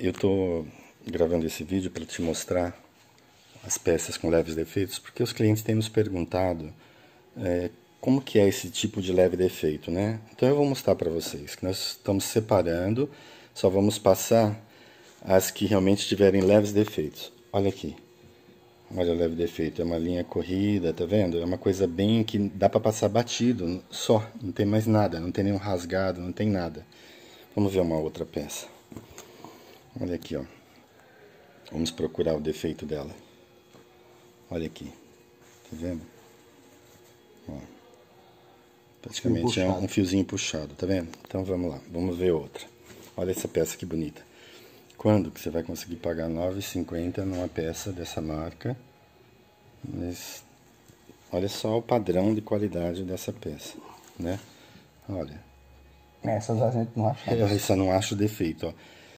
Eu estou gravando esse vídeo para te mostrar as peças com leves defeitos, porque os clientes têm nos perguntado é, como que é esse tipo de leve defeito, né? Então eu vou mostrar para vocês que nós estamos separando, só vamos passar as que realmente tiverem leves defeitos. Olha aqui, olha o leve defeito, é uma linha corrida, tá vendo? É uma coisa bem que dá para passar batido, só, não tem mais nada, não tem nenhum rasgado, não tem nada. Vamos ver uma outra peça. Olha aqui, ó. Vamos procurar o defeito dela. Olha aqui. Tá vendo? Ó. Praticamente é um fiozinho puxado, tá vendo? Então vamos lá, vamos ver outra. Olha essa peça que bonita. Quando que você vai conseguir pagar 9,50 numa peça dessa marca? Mas olha só o padrão de qualidade dessa peça, né? Olha. Essas a gente não acha. Essa não acho defeito, ó.